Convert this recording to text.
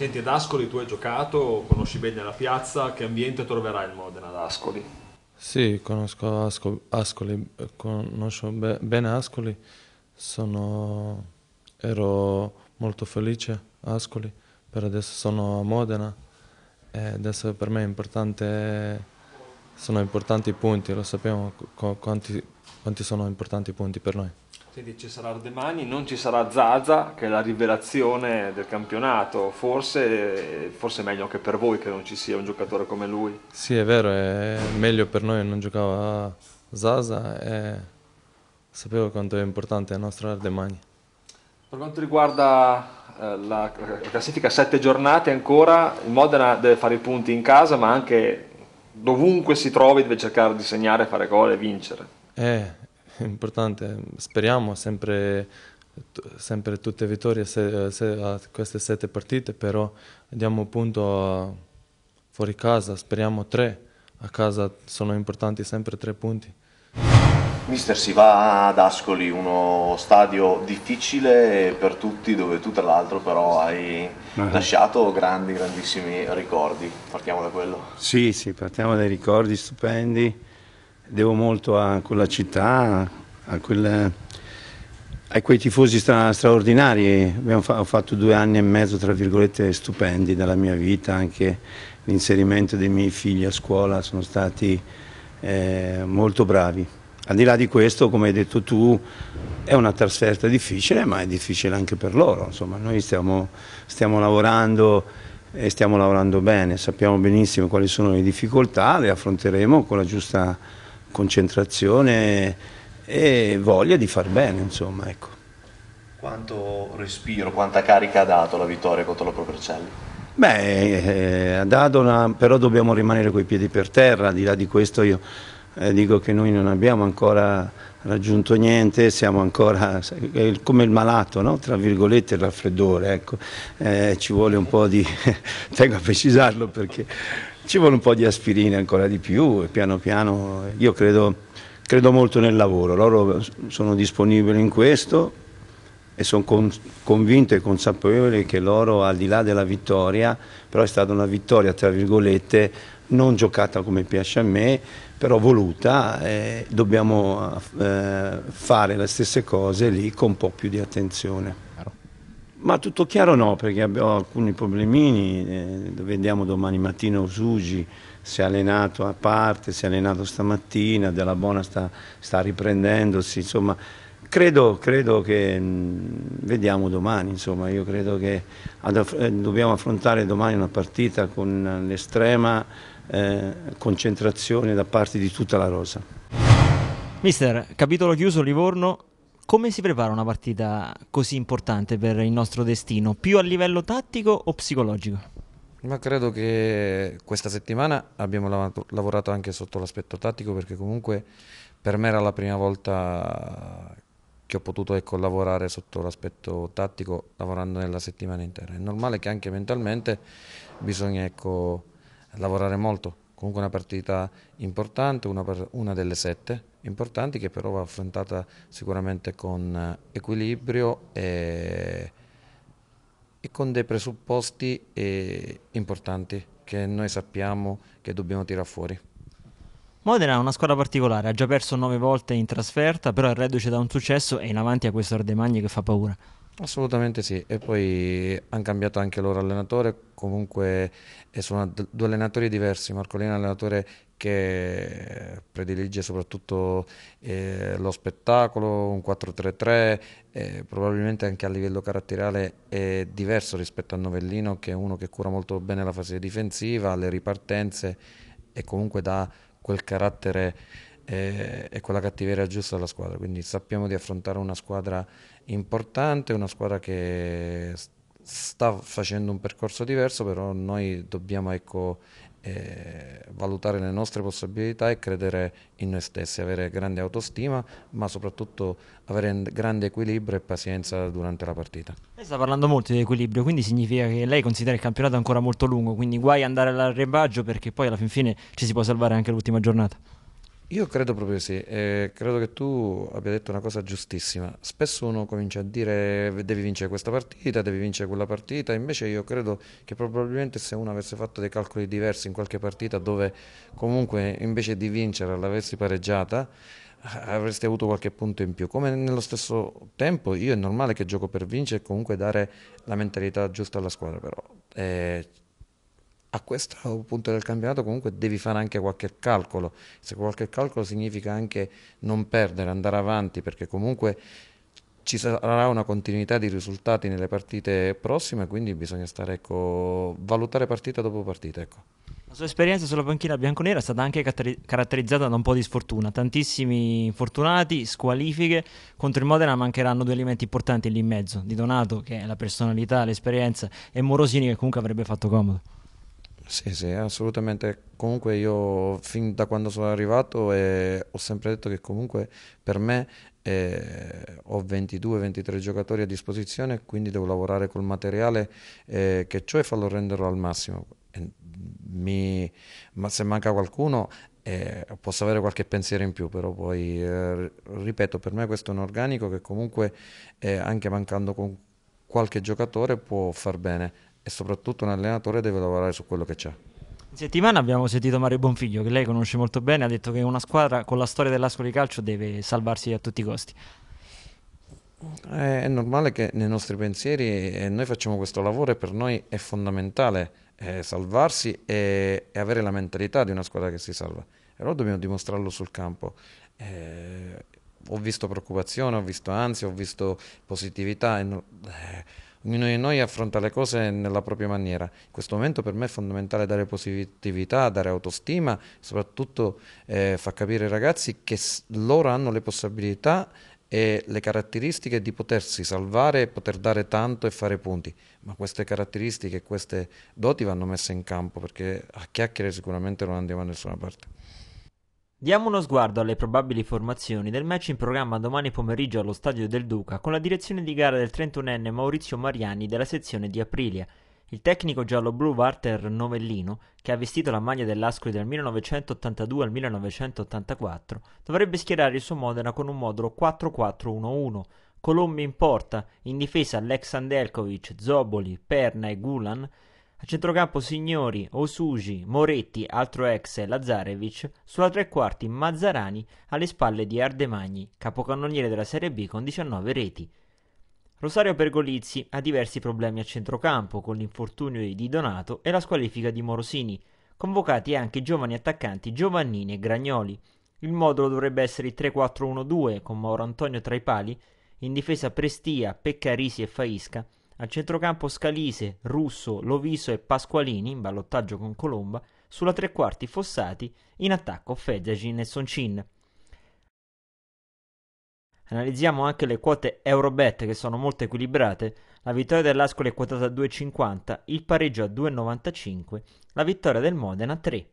Senti, ad Ascoli tu hai giocato, conosci bene la piazza, che ambiente troverai il Modena ad Ascoli? Sì, conosco Ascoli, Ascoli conosco be, bene Ascoli, sono, ero molto felice a Ascoli, per adesso sono a Modena e adesso per me è importante sono importanti i punti, lo sappiamo co- quanti, quanti, sono importanti i punti per noi. Senti, ci sarà Ardemani, non ci sarà Zaza, che è la rivelazione del campionato, forse, forse è meglio anche per voi che non ci sia un giocatore come lui. Sì, è vero, è meglio per noi non giocava Zaza e sapevo quanto è importante il nostro Ardemani. Per quanto riguarda eh, la classifica sette giornate ancora, il Modena deve fare i punti in casa ma anche dovunque si trovi deve cercare di segnare, fare gol e vincere. Eh, è importante, speriamo sempre, sempre tutte vittorie se, se, a queste sette partite, però diamo punto a, fuori casa, speriamo tre, a casa sono importanti sempre tre punti. Mister, si va ad Ascoli, uno stadio difficile per tutti, dove tu tra l'altro però hai ah. lasciato grandi, grandissimi ricordi. Partiamo da quello. Sì, sì, partiamo dai ricordi stupendi. Devo molto a quella città, a, quelle, a quei tifosi stra, straordinari. Fa, ho fatto due anni e mezzo, tra virgolette, stupendi della mia vita, anche l'inserimento dei miei figli a scuola sono stati eh, molto bravi al di là di questo, come hai detto tu, è una trasferta difficile, ma è difficile anche per loro. Insomma, noi stiamo, stiamo lavorando e stiamo lavorando bene, sappiamo benissimo quali sono le difficoltà, le affronteremo con la giusta concentrazione e voglia di far bene, insomma, ecco. Quanto respiro, quanta carica ha dato la vittoria contro la Provercelli? Beh, eh, ha dato una, però dobbiamo rimanere coi piedi per terra, al di là di questo io eh, dico che noi non abbiamo ancora raggiunto niente, siamo ancora come il malato, no? tra virgolette il raffreddore, ecco. eh, ci vuole un po' di, tengo a precisarlo perché ci vuole un po' di aspirina ancora di più e piano piano io credo, credo molto nel lavoro, loro sono disponibili in questo e sono con, convinto e consapevole che loro al di là della vittoria, però è stata una vittoria tra virgolette non giocata come piace a me, però voluta, eh, dobbiamo eh, fare le stesse cose lì con un po' più di attenzione. Ma tutto chiaro no, perché abbiamo alcuni problemini, eh, vediamo domani mattina Usugi, si è allenato a parte, si è allenato stamattina, Della Bona sta, sta riprendendosi, insomma credo, credo che mh, mm, vediamo domani, insomma io credo che ad, eh, dobbiamo affrontare domani una partita con l'estrema eh, concentrazione da parte di tutta la rosa. Mister, capitolo chiuso Livorno, come si prepara una partita così importante per il nostro destino? Più a livello tattico o psicologico? Ma credo che questa settimana abbiamo lavato, lavorato anche sotto l'aspetto tattico perché comunque per me era la prima volta che ho potuto ecco, lavorare sotto l'aspetto tattico lavorando nella settimana intera. È normale che anche mentalmente bisogna ecco, lavorare molto. Comunque una partita importante, una, una delle sette importanti che però va affrontata sicuramente con eh, equilibrio e, e con dei presupposti e, eh, importanti che noi sappiamo che dobbiamo tirare fuori. Modena è una squadra particolare, ha già perso nove volte in trasferta, però è reduce da un successo e in avanti a questo Ardemagni che fa paura. Assolutamente sì, e poi hanno cambiato anche loro allenatore, comunque eh, sono due allenatori diversi, Marcolino è un allenatore che predilige soprattutto eh, lo spettacolo, un 4-3-3, eh, probabilmente anche a livello caratteriale è diverso rispetto a Novellino che è uno che cura molto bene la fase difensiva, le ripartenze e comunque dà quel carattere eh, e con la cattiveria giusta della squadra. Quindi sappiamo di affrontare una squadra importante, una squadra che sta facendo un percorso diverso, però noi dobbiamo ecco, eh, valutare le nostre possibilità e credere in noi stessi, avere grande autostima, ma soprattutto avere grande equilibrio e pazienza durante la partita. Lei sta parlando molto di equilibrio, quindi significa che lei considera il campionato ancora molto lungo, quindi guai andare all'arrebaggio perché poi alla fin fine ci si può salvare anche l'ultima giornata. Io credo proprio sì, eh, credo che tu abbia detto una cosa giustissima. Spesso uno comincia a dire devi vincere questa partita, devi vincere quella partita, invece io credo che probabilmente se uno avesse fatto dei calcoli diversi in qualche partita dove comunque invece di vincere l'avessi pareggiata, eh, avresti avuto qualche punto in più. Come nello stesso tempo io è normale che gioco per vincere e comunque dare la mentalità giusta alla squadra, però eh, a questo punto del campionato comunque devi fare anche qualche calcolo, se qualche calcolo significa anche non perdere, andare avanti, perché comunque ci sarà una continuità di risultati nelle partite prossime, quindi bisogna stare, ecco, valutare partita dopo partita. Ecco. La sua esperienza sulla panchina bianconera è stata anche caratterizzata da un po' di sfortuna, tantissimi infortunati, squalifiche, contro il Modena mancheranno due elementi importanti lì in mezzo, di Donato che è la personalità, l'esperienza e Morosini che comunque avrebbe fatto comodo. Sì, sì, assolutamente. Comunque io fin da quando sono arrivato eh, ho sempre detto che comunque per me eh, ho 22-23 giocatori a disposizione, quindi devo lavorare col materiale eh, che ho e farlo renderlo al massimo. Mi, ma se manca qualcuno eh, posso avere qualche pensiero in più, però poi eh, ripeto, per me questo è un organico che comunque eh, anche mancando con qualche giocatore può far bene e soprattutto un allenatore deve lavorare su quello che c'è. In settimana abbiamo sentito Mario Bonfiglio, che lei conosce molto bene, ha detto che una squadra con la storia dell'Ascoli Calcio deve salvarsi a tutti i costi. Eh, è normale che nei nostri pensieri eh, noi facciamo questo lavoro e per noi è fondamentale eh, salvarsi e, e, avere la mentalità di una squadra che si salva. E allora dobbiamo dimostrarlo sul campo. Eh, ho visto preoccupazione, ho visto ansia, ho visto positività. E no, eh, ognuno di noi affronta le cose nella propria maniera. In questo momento per me è fondamentale dare positività, dare autostima, soprattutto eh, far capire ai ragazzi che loro hanno le possibilità e le caratteristiche di potersi salvare, poter dare tanto e fare punti. Ma queste caratteristiche queste doti vanno messe in campo perché a chiacchiere sicuramente non andiamo da nessuna parte. Diamo uno sguardo alle probabili formazioni del match in programma domani pomeriggio allo Stadio del Duca con la direzione di gara del 31enne Maurizio Mariani della sezione di Aprilia. Il tecnico giallo-blu Walter Novellino, che ha vestito la maglia dell'Ascoli dal 1982 al 1984, dovrebbe schierare il suo Modena con un modulo 4-4-1-1. Colombi in porta, in difesa Alex Andelkovic, Zoboli, Perna e Gulan, a centrocampo Signori, Osugi, Moretti, altro ex Lazarevic, sulla tre quarti Mazzarani alle spalle di Ardemagni, capocannoniere della Serie B con 19 reti. Rosario Pergolizzi ha diversi problemi a centrocampo con l'infortunio di Donato e la squalifica di Morosini, convocati anche i giovani attaccanti Giovannini e Gragnoli. Il modulo dovrebbe essere il 3-4-1-2 con Mauro Antonio tra i pali, in difesa Prestia, Peccarisi e Faisca, al centrocampo Scalise, Russo, Loviso e Pasqualini, in ballottaggio con Colomba, sulla tre quarti Fossati, in attacco Fedegin e Soncin. Analizziamo anche le quote Eurobet che sono molto equilibrate. La vittoria dell'Ascoli è quotata a 2,50, il pareggio a 2,95, la vittoria del Modena a 3.